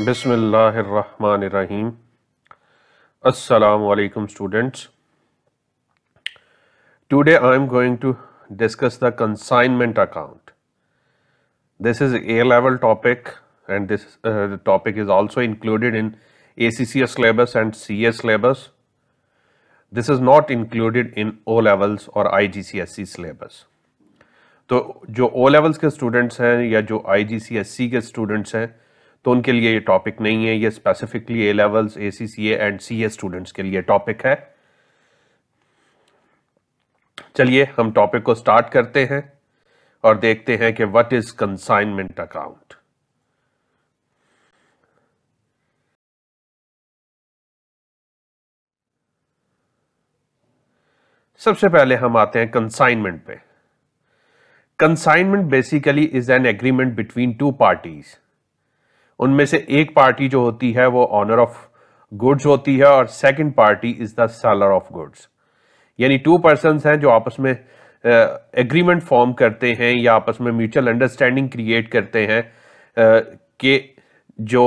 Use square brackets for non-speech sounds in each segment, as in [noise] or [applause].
बिसमीम Assalamu students. Today I am going to discuss the consignment account. This is A level topic and this uh, topic is also included in ACCS syllabus and CS syllabus. This is not included in O levels or IGCSE syllabus. So, जो O levels के students हैं या जो आईजीसीएससी के students हैं तो उनके लिए ये टॉपिक नहीं है ये specifically A levels A C C and C A students के लिए टॉपिक है चलिए हम टॉपिक को स्टार्ट करते हैं और देखते हैं कि व्हाट इज कंसाइनमेंट अकाउंट सबसे पहले हम आते हैं कंसाइनमेंट पे consignment basically is an agreement between two parties उनमें से एक पार्टी जो होती है वो ऑनर ऑफ गुड्स होती है और second party is the seller of goods यानी टू पर्सन हैं जो आपस में एग्रीमेंट uh, फॉर्म करते हैं या आपस में म्यूचुअल अंडरस्टैंडिंग क्रिएट करते हैं uh, कि जो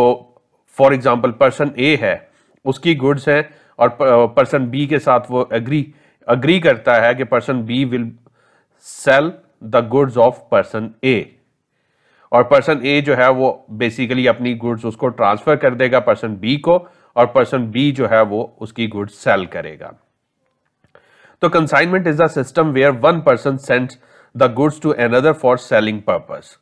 फॉर एग्जांपल पर्सन ए है उसकी गुड्स हैं और पर्सन बी के साथ वो एग्री एग्री करता है कि person B will sell the goods of person A और पर्सन ए जो है वो बेसिकली अपनी गुड्स उसको ट्रांसफर कर देगा पर्सन बी को और पर्सन बी जो है वो उसकी गुड्स सेल करेगा तो consignment is the system where one person send the goods to another for selling purpose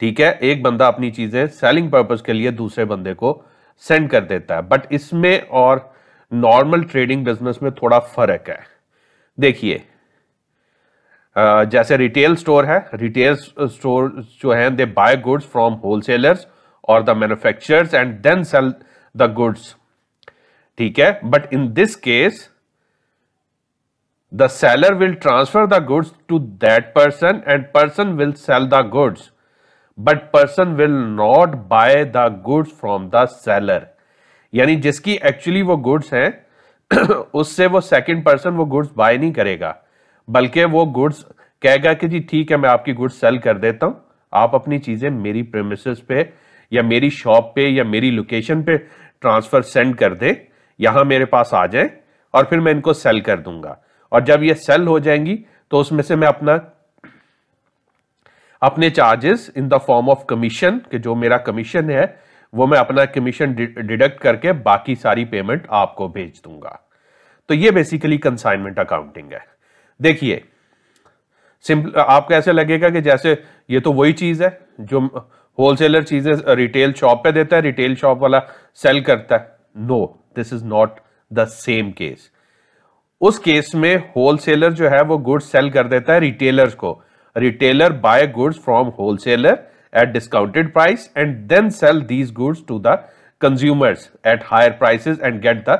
ठीक है एक बंदा अपनी चीजें सेलिंग पर्पज के लिए दूसरे बंदे को सेंड कर देता है बट इसमें और नॉर्मल ट्रेडिंग बिजनेस में थोड़ा फर्क है देखिए जैसे रिटेल स्टोर है रिटेल स्टोर जो है they buy goods from wholesalers और the manufacture and then sell the goods ठीक है but in this case the seller will transfer the goods to that person and person will sell the goods but person will not buy the goods from the seller यानी जिसकी actually वो गुड्स हैं [clears throat] उससे वो second person वो goods buy नहीं करेगा बल्कि वो गुड्स कहेगा कि जी ठीक है मैं आपकी गुड्स सेल कर देता हूं आप अपनी चीज़ें मेरी प्रेमिस पे या मेरी शॉप पे या मेरी लोकेशन पे ट्रांसफ़र सेंड कर दे यहां मेरे पास आ जाए और फिर मैं इनको सेल कर दूंगा और जब ये सेल हो जाएंगी तो उसमें से मैं अपना अपने charges in the form of commission के जो मेरा कमीशन है वो मैं अपना कमीशन डिडक्ट करके बाकी सारी पेमेंट आपको भेज दूंगा तो ये बेसिकली कंसाइनमेंट अकाउंटिंग है देखिए सिंपल आपको ऐसे लगेगा कि जैसे ये तो वही चीज़ है जो होलसेलर चीज़ें रिटेल शॉप पे देता है रिटेल शॉप वाला सेल करता है no this is not the same case उस केस में होलसेलर जो है वो गुड्स सेल कर देता है रिटेलर्स को retailer buy goods from wholesaler at discounted price and then sell these goods to the consumers at higher prices and get the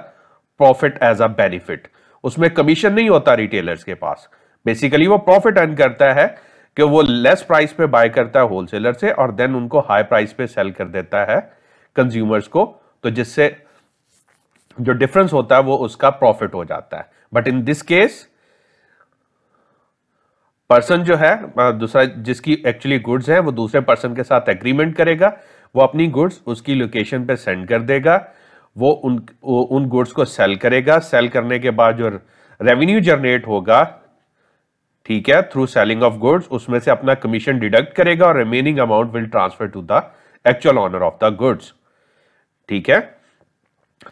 profit as a benefit उसमें कमीशन नहीं होता रिटेलर्स के पास basically वो प्रॉफिट अर्न करता है कि वो लेस प्राइस पे बाय करता है होलसेलर से और देन उनको हाई प्राइस पे सेल कर देता है कंज्यूमर्स को तो जिससे जो डिफरेंस होता है वो उसका प्रॉफिट हो जाता है but in this case person जो है दूसरा जिसकी एक्चुअली गुड्स है वो दूसरे पर्सन के साथ एग्रीमेंट करेगा वो अपनी गुड्स उसकी लोकेशन पे सेंड कर देगा वो उन उन गुड्स को सेल करेगा सेल करने के बाद जो रेवेन्यू जनरेट होगा ठीक है थ्रू सेलिंग ऑफ गुड्स उसमें से अपना कमीशन डिडक्ट करेगा और remaining amount will transfer to the actual owner of the goods ठीक है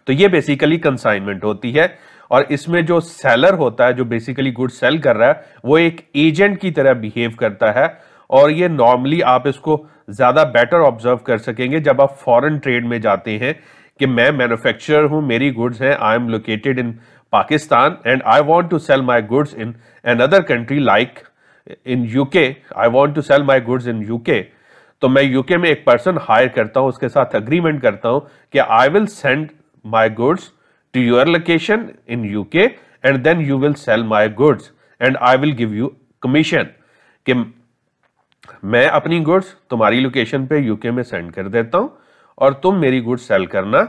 तो ये बेसिकली कंसाइनमेंट होती है और इसमें जो सेलर होता है जो बेसिकली गुड्स सेल कर रहा है वो एक एजेंट की तरह बिहेव करता है और ये नॉर्मली आप इसको ज़्यादा बेटर ऑब्जर्व कर सकेंगे जब आप फॉरेन ट्रेड में जाते हैं कि मैं मैन्युफैक्चरर हूँ मेरी गुड्स हैं I am located in Pakistan and I want to sell my goods in another country like in UK I want to sell my goods in UK तो मैं यूके में एक पर्सन हायर करता हूँ उसके साथ अग्रीमेंट करता हूँ कि I will send my goods to your location in UK and then you will sell my goods and I will give you commission कि मैं अपनी गुड्स तुम्हारी लोकेशन पे यूके में सेंड कर देता हूँ और तुम मेरी गुड्स सेल करना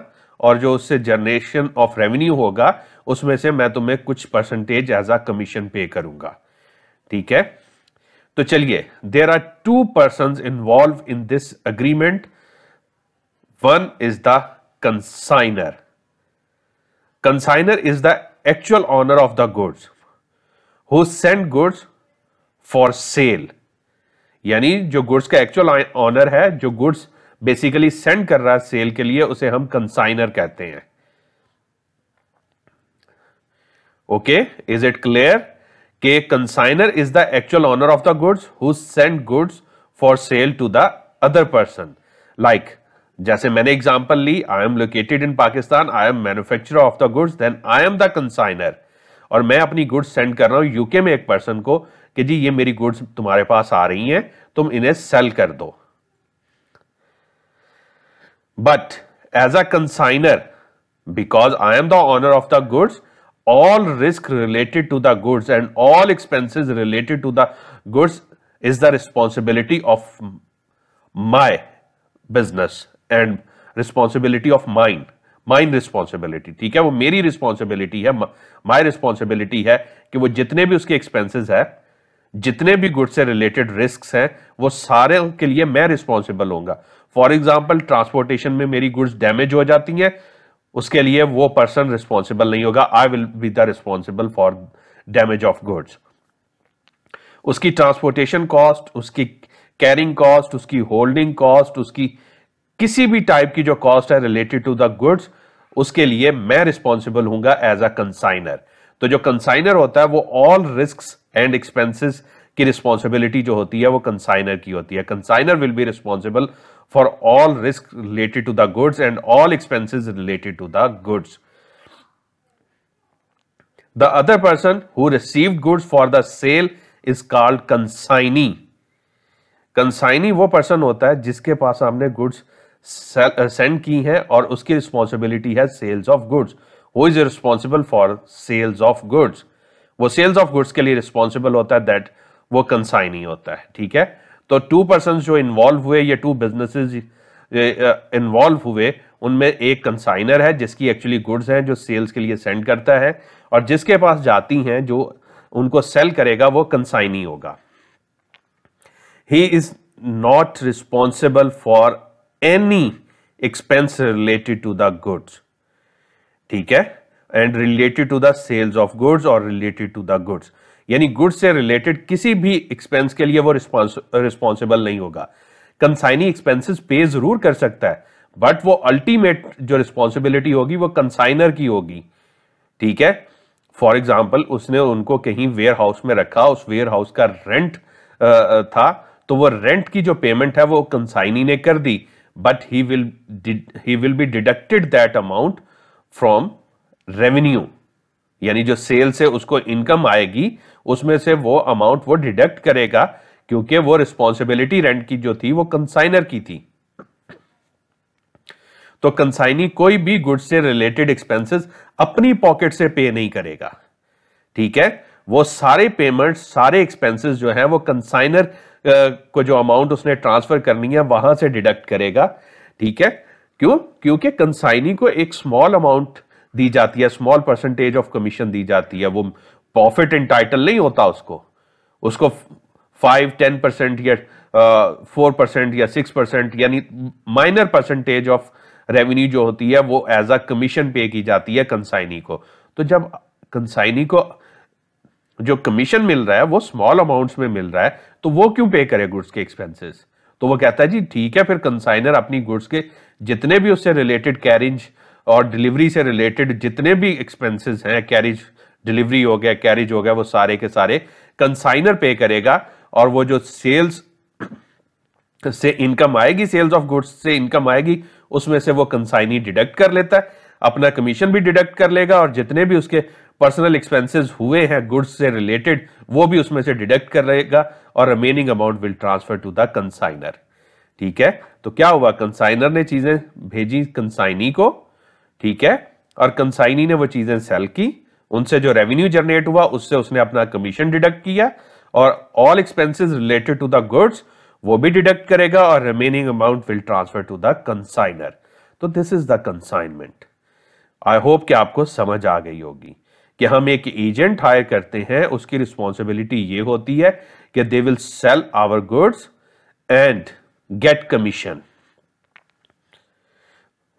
और जो उससे जनरेशन ऑफ रेवेन्यू होगा उसमें से मैं तुम्हें कुछ परसेंटेज एज आ कमीशन पे करूंगा ठीक है तो चलिए there are two person involve in this agreement one is the consignor consignor is the actual owner of the goods who send goods for sale यानी जो गुड्स का एक्चुअल ऑनर है जो गुड्स बेसिकली सेंड कर रहा है cell के लिए उसे हम कंसाइनर कहते हैं ओके इज इट क्लियर के consignor is the actual owner of the goods who send goods for sale to the other person like जैसे मैंने एग्जाम्पल ली I am located in Pakistan I am manufacture of the goods then I am the consignor और मैं अपनी goods send कर रहा हूं UK में एक पर्सन को कि जी ये मेरी गुड्स तुम्हारे पास आ रही हैं तुम इन्हें सेल कर दो But as a consigner, because I am the owner of the goods, all risk related to the goods and all expenses related to the goods is the responsibility of my business and responsibility of mine mine responsibility ठीक है वो मेरी responsibility है my responsibility है कि वो जितने भी उसके एक्सपेंसेस है जितने भी गुड्स से रिलेटेड रिस्क हैं वो सारे के लिए मैं रिस्पॉन्सिबल होऊंगा फॉर एग्जाम्पल ट्रांसपोर्टेशन में मेरी गुड्स डैमेज हो जाती हैं उसके लिए वो पर्सन रिस्पॉन्सिबल नहीं होगा I will be the responsible for damage of goods उसकी ट्रांसपोर्टेशन कॉस्ट उसकी कैरिंग कॉस्ट उसकी होल्डिंग कॉस्ट उसकी किसी भी टाइप की जो कॉस्ट है रिलेटेड टू द गुड्स उसके लिए मैं रिस्पॉन्सिबल हूंगा एज अ कंसाइनर तो जो कंसाइनर होता है वो ऑल रिस्क एंड एक्सपेंसेस की रिस्पॉन्सिबिलिटी जो होती है वो कंसाइनर की होती है consignor will be responsible for all risk related to the goods and all expenses related to the goods the other person who receive goods for the sale is called consignee consignee वो person होता है जिसके पास हमने goods send की हैं और उसकी responsibility है sales of goods who is responsible for sales of goods वो सेल्स ऑफ गुड्स के लिए रिस्पॉन्सिबल होता है दैट वो कंसाइन ही होता है ठीक है तो टू पर्सन जो इन्वॉल्व हुए या टू बिजनेस इन्वॉल्व हुए उनमें एक कंसाइनर है जिसकी एक्चुअली गुड्स हैं जो सेल्स के लिए सेंड करता है और जिसके पास जाती हैं जो उनको सेल करेगा वो कंसाइनी होगा he is not responsible for any expense related to the goods ठीक है and related to the sales of goods और रिलेटेड टू द गुड्स यानी गुड्स से रिलेटेड किसी भी एक्सपेंस के लिए वो रिस्पॉन्सिबल नहीं होगा कंसाइनी एक्सपेंसिस पे जरूर कर सकता है बट वो अल्टीमेट जो रिस्पॉन्सिबिलिटी होगी वो कंसाइनर की होगी ठीक है फॉर एग्जाम्पल उसने उनको कहीं वेयर हाउस में रखा उस वेयर हाउस का रेंट था तो वो रेंट की जो पेमेंट है वो कंसाइनी ने कर दी but he will he will be deducted that amount from revenue यानी जो सेल से उसको इनकम आएगी उसमें से वो अमाउंट वो डिडक्ट करेगा क्योंकि वो रिस्पॉन्सिबिलिटी रेंट की जो थी वो कंसाइनर की थी तो कंसाइनी कोई भी गुड्स से रिलेटेड एक्सपेंसेस अपनी पॉकेट से पे नहीं करेगा ठीक है वो सारे पेमेंट सारे एक्सपेंसेस जो है वो कंसाइनर को जो अमाउंट उसने ट्रांसफर करनी है वहां से डिडक्ट करेगा ठीक है क्यों क्योंकि कंसाइनी को एक स्मॉल अमाउंट दी जाती है स्मॉल परसेंटेज ऑफ कमीशन दी जाती है वो प्रॉफिट इन टाइटल नहीं होता उसको उसको फाइव टेन परसेंट या फोर परसेंट या सिक्स परसेंट यानी माइनर परसेंटेज ऑफ रेवेन्यू जो होती है वो एज अ कमीशन पे की जाती है कंसाइनी को तो जब कंसाइनी को जो कमीशन मिल रहा है वो स्मॉल अमाउंट्स में मिल रहा है तो वो क्यों पे करे गुड्स के एक्सपेंसेस तो वो कहता है जी ठीक है फिर कंसाइनर अपनी गुड्स के जितने भी उससे रिलेटेड कैरेंज और डिलीवरी से रिलेटेड जितने भी एक्सपेंसेस हैं कैरिज डिलीवरी हो गया कैरिज हो गया वो सारे के सारे कंसाइनर पे करेगा और वो जो सेल्स से इनकम आएगी सेल्स ऑफ गुड्स से इनकम आएगी उसमें से वो कंसाइनी डिडक्ट कर लेता है अपना कमीशन भी डिडक्ट कर लेगा और जितने भी उसके पर्सनल एक्सपेंसेस हुए हैं गुड्स से रिलेटेड वो भी उसमें से डिडक्ट कर लेगा और remaining amount will transfer to the consignor ठीक है तो क्या हुआ कंसाइनर ने चीजें भेजी कंसाइनी को ठीक है और कंसाइनी ने वो चीजें सेल की उनसे जो रेवेन्यू जनरेट हुआ उससे उसने अपना कमीशन डिडक्ट किया और all expenses related to the goods वो भी डिडक्ट करेगा और remaining amount will transfer to the consignor तो this is the consignment I hope कि आपको समझ आ गई होगी कि हम एक एजेंट हायर करते हैं उसकी रिस्पॉन्सिबिलिटी ये होती है कि they will sell our goods and get commission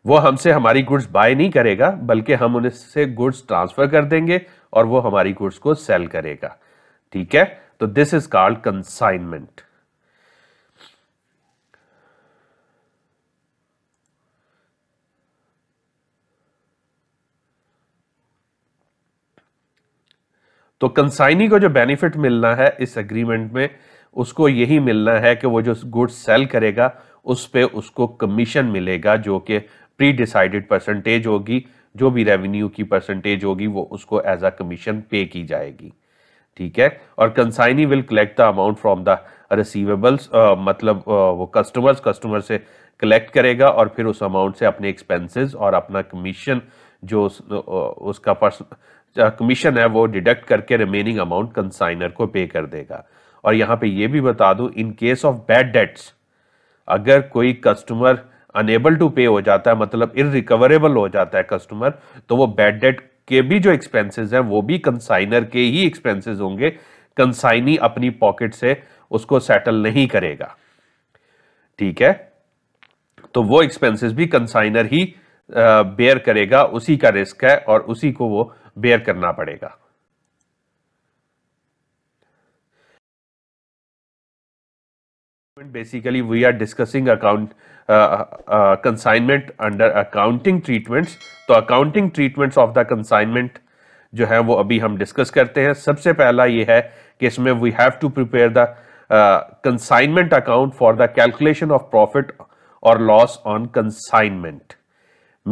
वो हमसे हमारी गुड्स बाय नहीं करेगा बल्कि हम उनसे गुड्स ट्रांसफर कर देंगे और वो हमारी गुड्स को सेल करेगा ठीक है तो दिस इज कॉल्ड कंसाइनमेंट तो कंसाइनी को जो बेनिफिट मिलना है इस एग्रीमेंट में उसको यही मिलना है कि वो जो गुड्स सेल करेगा उस पर उसको कमीशन मिलेगा जो कि प्री डिसाइडेड परसेंटेज होगी जो भी रेवेन्यू की परसेंटेज होगी वो उसको एज अ कमीशन पे की जाएगी ठीक है और consignee will collect the amount from the receivables मतलब uh, वो कस्टमर्स कस्टमर से कलेक्ट करेगा और फिर उस अमाउंट से अपने एक्सपेंसेस और अपना कमीशन जो उस, उसका कमीशन है वो डिडक्ट करके रिमेनिंग अमाउंट कंसाइनर को पे कर देगा और यहाँ पे ये भी बता दू in case of bad debts अगर कोई कस्टमर अनएबल टू पे हो जाता है मतलब रिकवरेबल हो जाता है कस्टमर तो वो बैड डेट के भी जो एक्सपेंसेस हैं वो भी कंसाइनर के ही एक्सपेंसेस होंगे कंसाइनी अपनी पॉकेट से उसको सेटल नहीं करेगा ठीक है तो वो एक्सपेंसेस भी कंसाइनर ही बेयर करेगा उसी का रिस्क है और उसी को वो बेयर करना पड़ेगा Basically, we are discussing account uh, uh, consignment under accounting treatments. तो accounting treatments of the consignment जो है वो अभी हम discuss करते हैं सबसे पहला ये है कि इसमें we have to prepare the uh, consignment account for the calculation of profit or loss on consignment.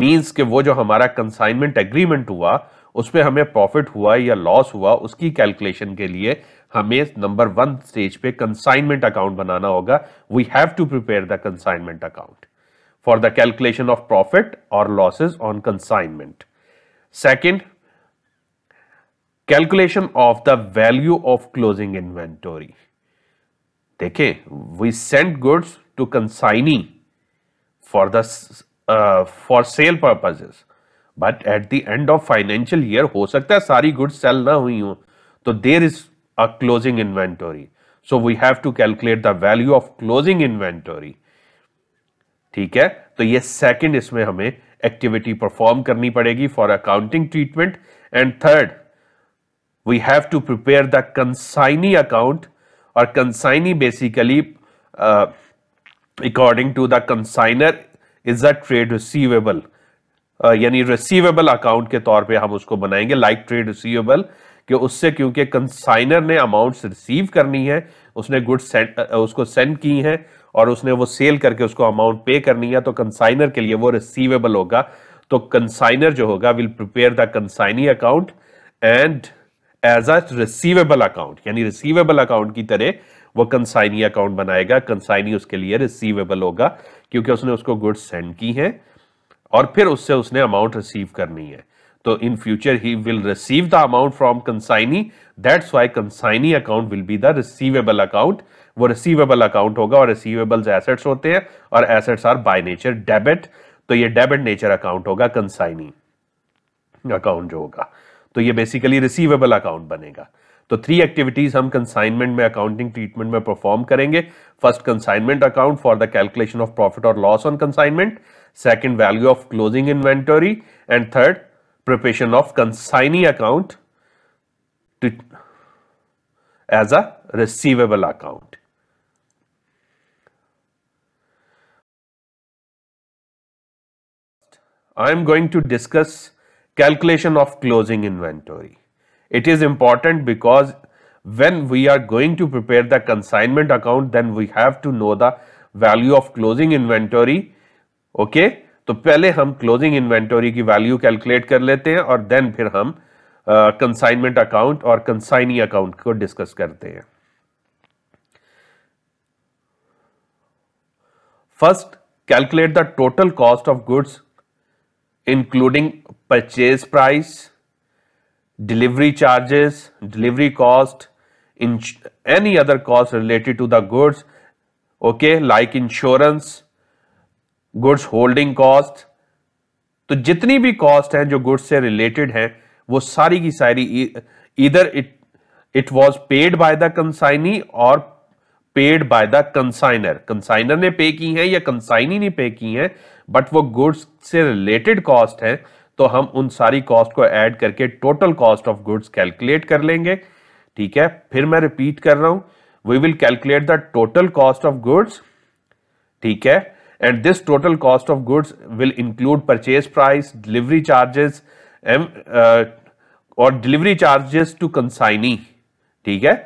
Means कि वो जो हमारा consignment agreement हुआ उस पर हमें प्रॉफिट हुआ या लॉस हुआ उसकी कैलकुलेशन के लिए हमें नंबर वन स्टेज पे कंसाइनमेंट अकाउंट बनाना होगा we have to prepare the consignment account for the calculation of profit और losses on consignment second calculation of the value of closing inventory देखे we send goods to consignee for the for sale purposes but at the end of financial year हो सकता है सारी goods sale ना हुई हो तो there is a closing inventory so we have to calculate the value of closing inventory ठीक है तो ये सेकंड इसमें हमें एक्टिविटी परफॉर्म करनी पड़ेगी for accounting treatment and third we have to prepare the consignee account और consignee basically according to the consignor is a trade receivable यानी रिसीवेबल अकाउंट के तौर पे हम उसको बनाएंगे लाइक ट्रेड रिसीवेबल कि उससे क्योंकि कंसाइनर ने अमाउंट्स रिसीव करनी है उसने गुड्स सेंड उसको सेंड की हैं और उसने वो सेल करके उसको अमाउंट पे करनी है तो कंसाइनर के लिए वो रिसीवेबल होगा तो कंसाइनर जो होगा will prepare the consignee account and as a receivable account यानी रिसीवेबल अकाउंट की तरह वो कंसाइनी अकाउंट बनाएगा कंसाइनी उसके लिए रिसीवेबल होगा क्योंकि उसने उसको गुड्स सेंड की हैं और फिर उससे उसने अमाउंट रिसीव करनी है तो in future he will receive the amount from consignee that's why consignee account will be the receivable account वो रिसीवेबल अकाउंट होगा और रिसीवेबल एसेट्स होते हैं और assets are by nature debit तो ये डेबिट नेचर अकाउंट होगा कंसाइनी अकाउंट जो होगा तो ये बेसिकली रिसीवेबल अकाउंट बनेगा तो थ्री एक्टिविटीज हम कंसाइनमेंट में अकाउंटिंग ट्रीटमेंट में परफॉर्म करेंगे first consignment account for the calculation of profit और loss on consignment second value of closing inventory and third preparation of consignee account to, as a receivable account. I am going to discuss calculation of closing inventory. It is important because when we are going to prepare the consignment account then we have to know the value of closing inventory okay तो पहले हम closing inventory की value calculate कर लेते हैं और then फिर हम कंसाइनमेंट uh, अकाउंट और कंसाइनी अकाउंट को डिस्कस करते हैं first calculate the total cost of goods including purchase price charges delivery cost in any other cost related to the goods okay like insurance goods holding cost तो जितनी भी cost है जो goods से related है वो सारी की सारी इधर it it was paid by the consignee और paid by the consignor consignor ने पे की है या कंसाइनी ने पे की है बट वो गुड्स से रिलेटेड कॉस्ट है तो हम उन सारी कॉस्ट को ऐड करके total cost of goods calculate कर लेंगे ठीक है फिर मैं रिपीट कर रहा हूं we will calculate the total cost of goods ठीक है and this total cost of goods will include purchase price, delivery charges uh, or delivery charges to consignee, ठीक है?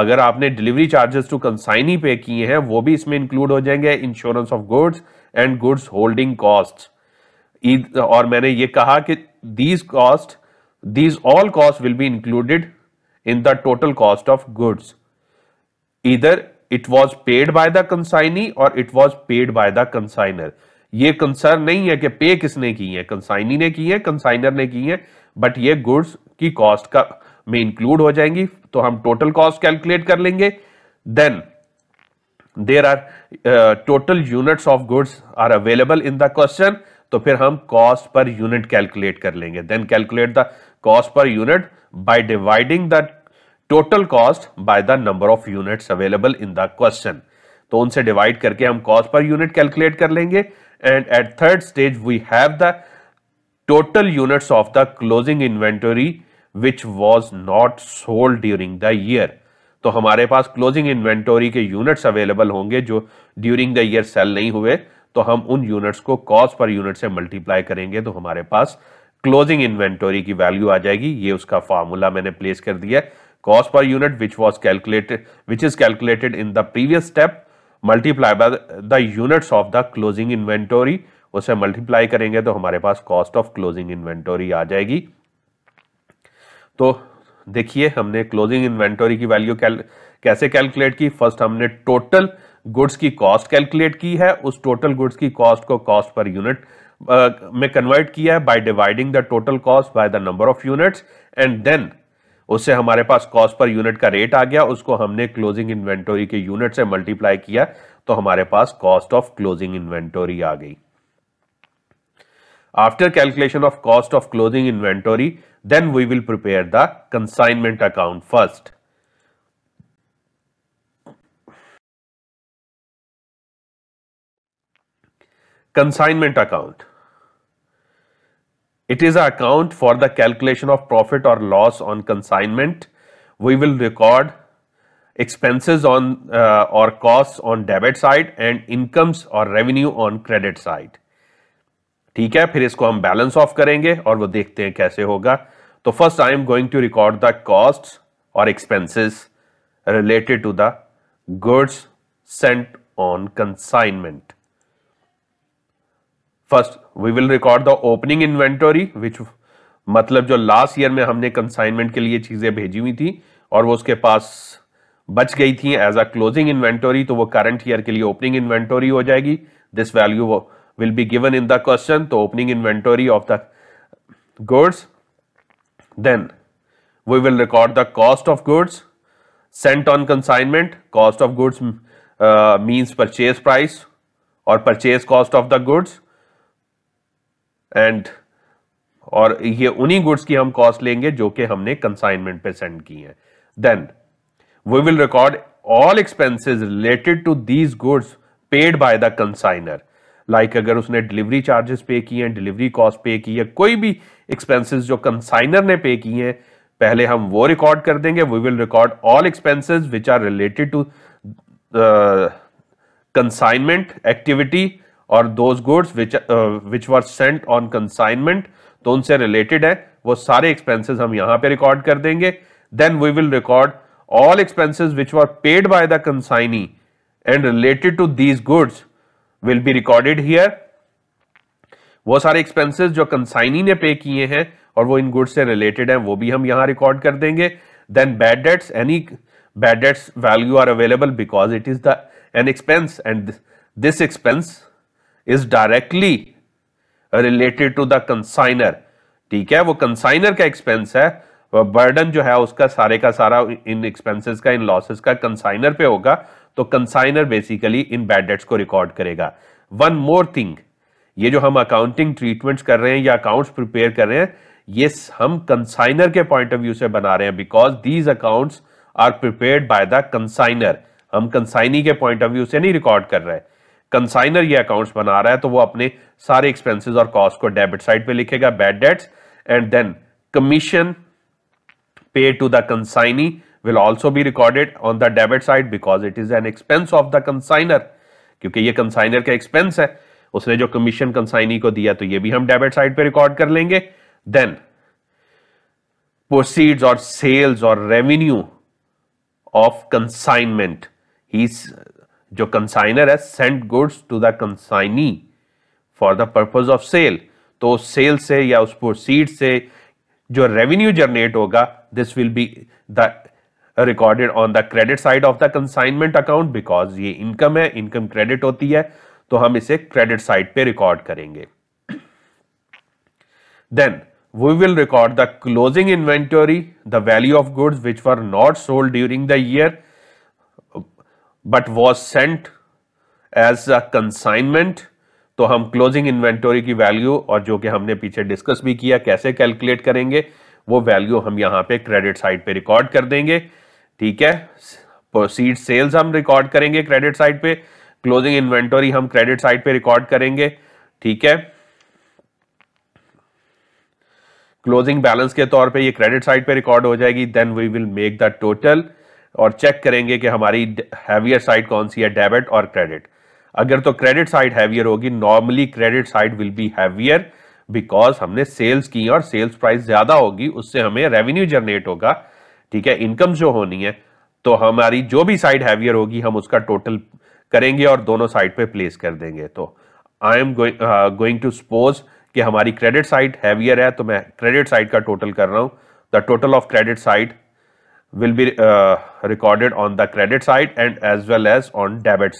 अगर आपने delivery charges to consignee पे किए हैं, वो भी इसमें include हो जाएंगे, insurance of goods and goods holding costs. और मैंने ये कहा कि these costs, these costs will be included in the total cost of goods. It was paid by the consignee और it was paid by the consignor ये concern नहीं है कि पे किसने की है कंसाइनी ने की है कंसाइनर ने की है बट ये गुड्स की कॉस्ट का में इंक्लूड हो जाएंगी तो हम टोटल कॉस्ट कैलकुलेट कर लेंगे then there are total units of goods are available in the question तो फिर हम कॉस्ट पर यूनिट कैलकुलेट कर लेंगे then calculate the cost per unit by dividing the total cost by the number of units available in the question तो उनसे divide करके हम cost per unit calculate कर लेंगे and at third stage we have the total units of the closing inventory which was not sold during the year तो हमारे पास closing inventory के यूनिट्स अवेलेबल होंगे जो ड्यूरिंग द ईयर सेल नहीं हुए तो हम उन यूनिट्स को कॉस्ट पर यूनिट से मल्टीप्लाई करेंगे तो हमारे पास क्लोजिंग इन्वेंटोरी की वैल्यू आ जाएगी ये उसका फार्मूला मैंने प्लेस कर दिया है cost per unit which was calculated which is calculated in the previous step multiply by the units of the closing inventory उसे मल्टीप्लाई करेंगे तो हमारे पास कॉस्ट ऑफ क्लोजिंग इन्वेंटोरी आ जाएगी तो देखिए हमने क्लोजिंग इन्वेंटोरी की वैल्यू कैल, कैसे कैलकुलेट की फर्स्ट हमने टोटल गुड्स की कॉस्ट कैलकुलेट की है उस टोटल गुड्स की कॉस्ट को कॉस्ट पर यूनिट में कन्वर्ट किया है by dividing the total cost by the number of units and then उससे हमारे पास कॉस्ट पर यूनिट का रेट आ गया उसको हमने क्लोजिंग इन्वेंटोरी के यूनिट से मल्टीप्लाई किया तो हमारे पास कॉस्ट ऑफ क्लोजिंग इन्वेंटोरी आ गई after calculation of cost of closing inventory then we will prepare the consignment account first consignment account It is an account for the calculation of profit or loss on consignment. We will record expenses on uh, or costs on debit side and incomes or revenue on credit side. ठीक है फिर इसको हम balance of करेंगे और वो देखते हैं कैसे होगा तो first I am going to record the cost और expenses related to the goods sent on consignment first we will record the opening inventory which मतलब जो लास्ट ईयर में हमने कंसाइनमेंट के लिए चीज़ें भेजी हुई थी और वो उसके पास बच गई थी एज अ क्लोजिंग इन्वेंटोरी तो वो करंट ईयर के लिए ओपनिंग इन्वेंटोरी हो जाएगी this value will be given in the question तो opening inventory of the goods then we will record the cost of goods sent on consignment cost of goods means purchase price और purchase cost of the goods and और ये उन्हीं goods की हम cost लेंगे जो कि हमने कंसाइनमेंट पे सेंड की है then we will record all expenses related to these goods paid by the consignor like अगर उसने डिलीवरी चार्जेस पे किए हैं डिलीवरी कॉस्ट पे की है कोई भी एक्सपेंसेस जो कंसाइनर ने पे किए हैं पहले हम वो रिकॉर्ड कर देंगे we will record all expenses which are related to consignment activity और those goods which which were sent on consignment तो उनसे रिलेटेड है वो सारे एक्सपेंसेस हम यहां पे रिकॉर्ड कर देंगे then we will record all expenses which were paid by the consignee and related to these goods will be recorded here वो सारे एक्सपेंसेस जो कंसाइनी ने पे किए हैं और वो इन गुड्स से रिलेटेड हैं वो भी हम यहां रिकॉर्ड कर देंगे then bad debts any bad debts value are available because it is the an expense and this expense is directly related to the consignor ठीक है वो कंसाइनर का एक्सपेंस है बर्डन जो है उसका सारे का सारा इन एक्सपेंसेस का इन लॉसेस का कंसाइनर पे होगा तो कंसाइनर बेसिकली इन बैड डेट्स को रिकॉर्ड करेगा वन मोर थिंग ये जो हम अकाउंटिंग ट्रीटमेंट्स कर रहे हैं या अकाउंट्स प्रिपेयर कर रहे हैं ये हम कंसाइनर के पॉइंट ऑफ व्यू से बना रहे हैं because these accounts are prepared by the consignor हम कंसाइनी के पॉइंट ऑफ व्यू से नहीं रिकॉर्ड कर रहे हैं कंसाइनर ये अकाउंट्स बना रहा है तो वो अपने सारे एक्सपेंसेस और कॉस्ट को डेबिट साइड पे लिखेगा bad debts and then commission pay to the consignee will also be recorded on the debit side because it is an expense of the consignor क्योंकि ये कंसाइनर का एक्सपेंस है उसने जो कमीशन कंसाइनी को दिया तो ये भी हम डेबिट साइड पर रिकॉर्ड कर लेंगे देन प्रोसीड्स और सेल्स और रेवेन्यू ऑफ कंसाइनमेंट जो कंसाइनर है send goods to the consignee for the purpose of sale तो उस सेल से या उस प्रोसीड से जो रेवेन्यू जनरेट होगा this will be the recorded on the credit side of the consignment account because ये इनकम है इनकम क्रेडिट होती है तो हम इसे क्रेडिट साइड पे रिकॉर्ड करेंगे then we will record the closing inventory the value of goods which were not sold during the year but was sent as a consignment तो हम क्लोजिंग इन्वेंटोरी की वैल्यू और जो कि हमने पीछे डिस्कस भी किया कैसे कैलकुलेट करेंगे वो वैल्यू हम यहां पे क्रेडिट साइड पे रिकॉर्ड कर देंगे ठीक है प्रोसीड सेल्स हम रिकॉर्ड करेंगे क्रेडिट साइड पे क्लोजिंग इन्वेंटोरी हम क्रेडिट साइड पे रिकॉर्ड करेंगे ठीक है क्लोजिंग बैलेंस के तौर पे ये क्रेडिट साइड पे रिकॉर्ड हो जाएगी then we will make the total और चेक करेंगे कि हमारी हैवियर साइड कौन सी है डेबिट और क्रेडिट अगर तो क्रेडिट साइड हैवियर होगी normally credit side will be heavier because हमने सेल्स की और सेल्स प्राइस ज्यादा होगी उससे हमें रेवेन्यू जनरेट होगा ठीक है इनकम जो होनी है तो हमारी जो भी साइड हैवियर होगी हम उसका टोटल करेंगे और दोनों साइड पे प्लेस कर देंगे तो I am going to suppose कि हमारी क्रेडिट साइड हैवियर है तो मैं क्रेडिट साइड का टोटल कर रहा हूँ the total of credit side will be uh, recorded on the credit side and as well as on debit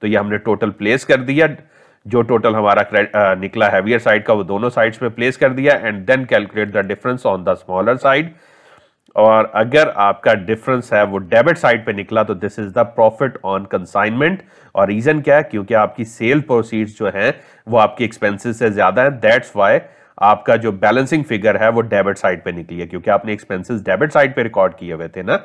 तो ये हमने टोटल प्लेस कर दिया जो टोटल हमारा uh, निकला हैवियर साइड का वो दोनों साइड में प्लेस कर दिया and then calculate the difference on the smaller side और अगर आपका डिफरेंस है वो डेबिट साइड पे निकला तो this is the profit on consignment और रीजन क्या है क्योंकि आपकी सेल प्रोसीड जो है वो आपकी एक्सपेंसिस से ज्यादा है दैट्स वाई आपका जो बैलेंसिंग फिगर है वो डेबिट साइड पे निकली है क्योंकि आपने एक्सपेंसेस डेबिट साइड पे रिकॉर्ड किए हुए थे ना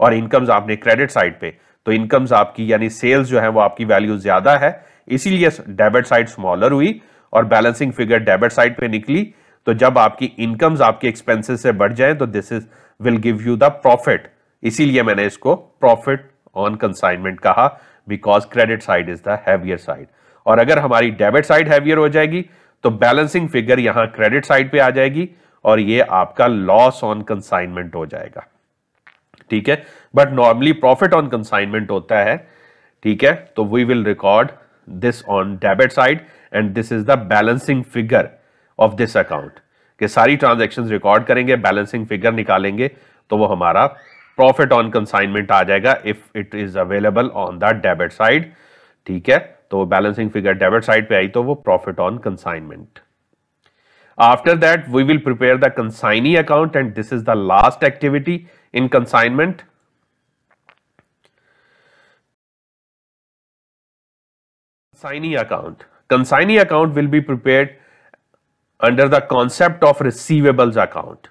और इनकम्स आपने क्रेडिट साइड पे तो इनकम्स आपकी यानी सेल्स जो है वो आपकी वैल्यू ज्यादा है इसीलिए डेबिट साइड स्मॉलर हुई और बैलेंसिंग फिगर डेबिट साइड पे निकली तो जब आपकी इनकम्स आपके एक्सपेंसेस से बढ़ जाए तो this is will give you the profit इसीलिए मैंने इसको प्रॉफिट ऑन कंसाइनमेंट कहा because credit side is the heavier side और अगर हमारी डेबिट साइड हैवियर हो जाएगी तो बैलेंसिंग फिगर यहां क्रेडिट साइड पे आ जाएगी और ये आपका लॉस ऑन कंसाइनमेंट हो जाएगा ठीक है but normally profit on consignment होता है ठीक है तो we will record this on debit side and this is the balancing figure of this account कि सारी ट्रांजेक्शन रिकॉर्ड करेंगे बैलेंसिंग फिगर निकालेंगे तो वो हमारा प्रॉफिट ऑन कंसाइनमेंट आ जाएगा if it is available on the debit side ठीक है तो बैलेंसिंग फिगर डेबिट साइड पे आई तो वो profit on consignment after that we will prepare the consignee account and this is the last activity in consignment consignee account consignee account will be prepare under the concept of receivables account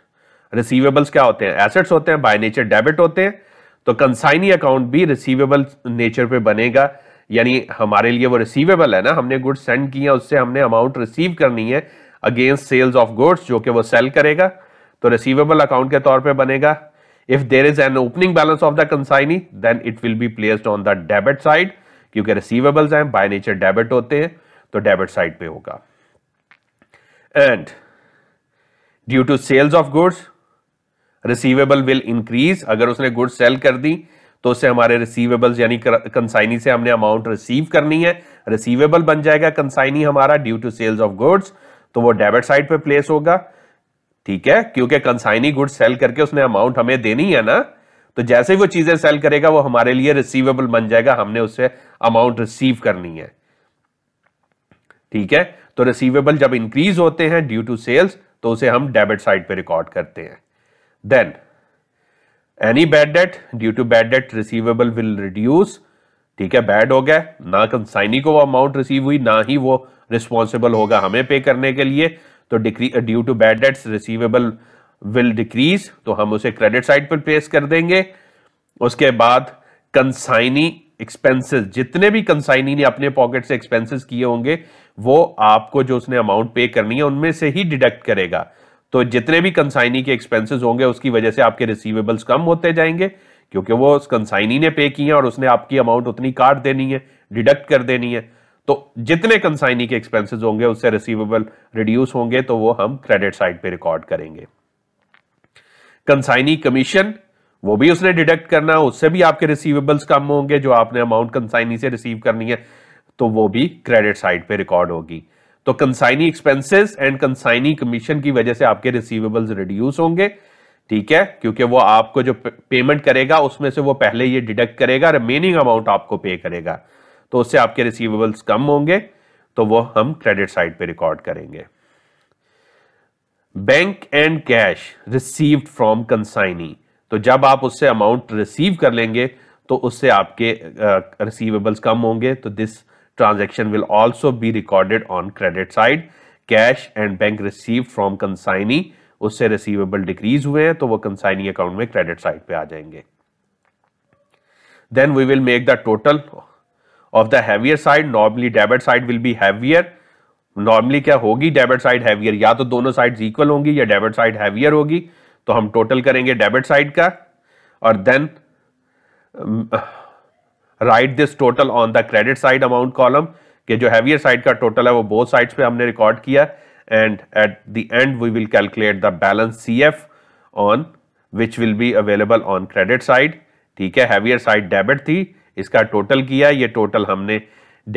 receivables क्या होते हैं assets होते हैं by nature debit होते हैं तो consignee account भी receivable nature पे बनेगा यानी हमारे लिए वो रिसीवेबल है ना हमने गुड्स सेंड किए उससे हमने अमाउंट रिसीव करनी है अगेंस्ट सेल्स ऑफ गुड्स जो कि वो सेल करेगा तो रिसीवेबल अकाउंट के तौर पे बनेगा if there is an opening balance of the consignee then it will be placed on the debit side क्योंकि रिसीवेबल्स हैं बाय नेचर डेबिट होते हैं तो डेबिट साइड पे होगा and due to sales of goods receivable will increase अगर उसने goods sale कर दी तो उससे हमारे रिसीवेबल्स यानी कंसाइनी से हमने अमाउंट रिसीव करनी है रिसीवेबल बन जाएगा कंसाइनी हमारा due to sales of goods तो वो डेबिट साइड पे प्लेस होगा ठीक है क्योंकि कंसाइनी गुड्स सेल करके उसने अमाउंट हमें देनी है ना तो जैसे ही वो चीजें सेल करेगा वो हमारे लिए रिसीवेबल बन जाएगा हमने उससे अमाउंट रिसीव करनी है ठीक है तो रिसीवेबल जब इंक्रीज होते हैं ड्यू टू सेल्स तो उसे हम डेबिट साइड पे रिकॉर्ड करते हैं then any bad debt due to bad debt receivable will reduce ठीक है बैड हो गया ना कंसाइनी को वो अमाउंट रिसीव हुई ना ही वो रिस्पॉन्सिबल होगा हमें पे करने के लिए तो due to bad debts receivable will decrease तो हम उसे क्रेडिट साइड पर प्लेस कर देंगे उसके बाद कंसाइनी एक्सपेंसेस जितने भी कंसाइनी ने अपने पॉकेट से एक्सपेंसेस किए होंगे वो आपको जो उसने अमाउंट पे करनी है उनमें से ही डिडक्ट करेगा तो जितने भी कंसाइनी के एक्सपेंसेस होंगे उसकी वजह से आपके रिसीवेबल्स कम होते जाएंगे क्योंकि वो उस कंसाइनी ने पे किए और उसने आपकी अमाउंट उतनी काट देनी है डिडक्ट कर देनी है तो जितने कंसाइनी के एक्सपेंसेस होंगे उससे रिसीवेबल रिड्यूस होंगे तो वो हम क्रेडिट साइड पे रिकॉर्ड करेंगे कंसाइनी कमीशन वो भी उसने डिडक्ट करना उससे भी आपके रिसीवेबल्स कम होंगे जो आपने अमाउंट कंसाइनी से रिसीव करनी है तो वो भी क्रेडिट साइड पे रिकॉर्ड होगी तो consignee expenses and consignee commission की वजह से आपके रिसीवेबल्स रिड्यूस होंगे ठीक है क्योंकि वो आपको जो पेमेंट करेगा उसमें से वो पहले ये डिडक्ट करेगा रिमेनिंग अमाउंट आपको पे करेगा तो उससे आपके रिसीवेबल्स कम होंगे तो वो हम क्रेडिट साइड पे रिकॉर्ड करेंगे bank and cash received from consignee तो जब आप उससे अमाउंट रिसीव कर लेंगे तो उससे आपके रिसीवेबल्स uh, कम होंगे तो this transaction will also be recorded on credit side cash and bank received from consignee उससे रिसीवेबल डिक्रीज हुए हैं तो वो कंसाइनी अकाउंट में क्रेडिट साइड पे आ जाएंगे then we will make the total of the heavier side normally debit side will be heavier normally क्या होगी डेबिट साइड हैवियर या तो दोनों साइड इक्वल होंगी या डेबिट साइड हैवियर होगी तो हम टोटल करेंगे डेबिट साइड का और then right this total on the credit side amount column के जो हैवियर साइड का टोटल है वो बोथ साइड्स पे हमने रिकॉर्ड किया and at the end we will calculate the balance C F on which will be available on credit side ठीक है हैवियर साइड डेबिट थी इसका टोटल किया ये टोटल हमने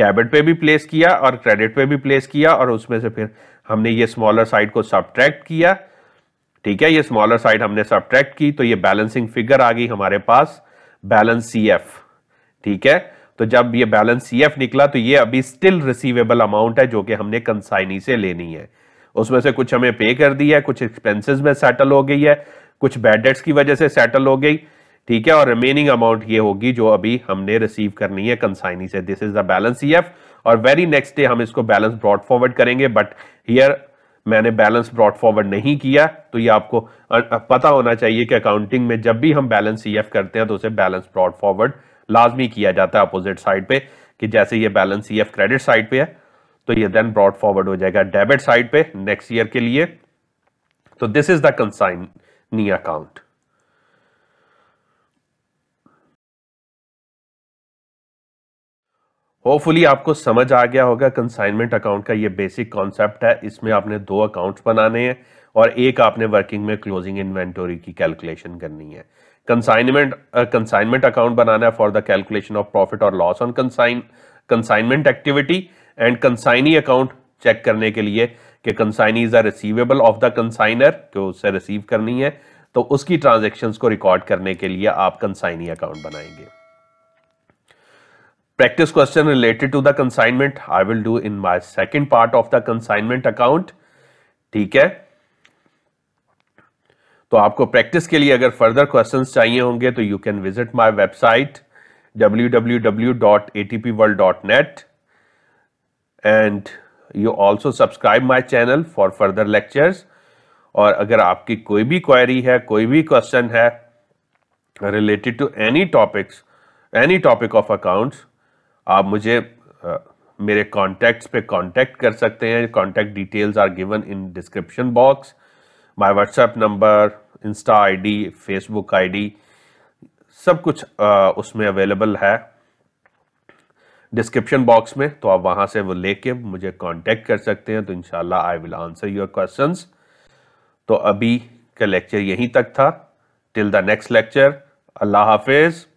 डेबिट पे भी प्लेस किया और क्रेडिट पे भी प्लेस किया और उसमें से फिर हमने ये स्मॉलर साइड को सब्ट्रैक्ट किया ठीक है ये स्मॉलर साइड हमने सब्ट्रैक्ट की तो ये बैलेंसिंग फिगर आ गई हमारे पास बैलेंस सी एफ ठीक है तो जब ये बैलेंस सीएफ निकला तो ये अभी स्टिल रिसीवेबल अमाउंट है जो कि हमने कंसाइनी से लेनी है उसमें से कुछ हमें पे कर दी है कुछ एक्सपेंसेस में सेटल हो गई है कुछ बैडेट्स की वजह से सेटल हो गई ठीक है और रिमेनिंग अमाउंट ये होगी जो अभी हमने रिसीव करनी है कंसाइनी से this is the balance F और वेरी नेक्स्ट डे हम इसको बैलेंस ब्रॉड फॉरवर्ड करेंगे बट हियर मैंने बैलेंस ब्रॉड फॉरवर्ड नहीं किया तो ये आपको पता होना चाहिए कि अकाउंटिंग में जब भी हम बैलेंस एफ करते हैं तो उसे बैलेंस ब्रॉड फॉरवर्ड लाजमी किया जाता है अपोजिट साइड पे कि जैसे ये balance E F credit side पे है तो ये देन ब्रॉड फॉरवर्ड हो जाएगा डेबिट साइड पे नेक्स्ट ईयर के लिए तो this is the consignee account hopefully आपको समझ आ गया होगा कंसाइनमेंट अकाउंट का ये बेसिक कॉन्सेप्ट है इसमें आपने दो अकाउंट्स बनाने हैं और एक आपने वर्किंग में क्लोजिंग इन्वेंटोरी की कैलकुलेशन करनी है कंसाइनमेंट कंसाइनमेंट अकाउंट बनाना है for the calculation of profit और loss on consign consignment activity and consignee account check करने के लिए कि consignee is a receivable of the consignor जो उससे रिसीव करनी है तो उसकी ट्रांजेक्शन को रिकॉर्ड करने के लिए आप कंसाइनी अकाउंट बनाएंगे practice question related to the consignment I will do in my second part of the consignment account ठीक है तो आपको प्रैक्टिस के लिए अगर फर्दर क्वेश्चंस चाहिए होंगे तो you can visit my website www.atpworld.net and you also subscribe my channel for further lectures और अगर आपकी कोई भी क्वेरी है कोई भी क्वेश्चन है related to any topics any topic of accounts आप मुझे आ, मेरे कॉन्टैक्ट्स पे कॉन्टैक्ट कर सकते हैं contact details are given in description box my WhatsApp number insta ID Facebook ID सब कुछ उसमें अवेलेबल है डिस्क्रिप्शन बॉक्स में तो आप वहां से वो लेके मुझे कांटेक्ट कर सकते हैं तो इनशाला I will answer your question तो अभी का लेक्चर यहीं तक था टिल द नेक्स्ट लेक्चर अल्लाह हाफिज़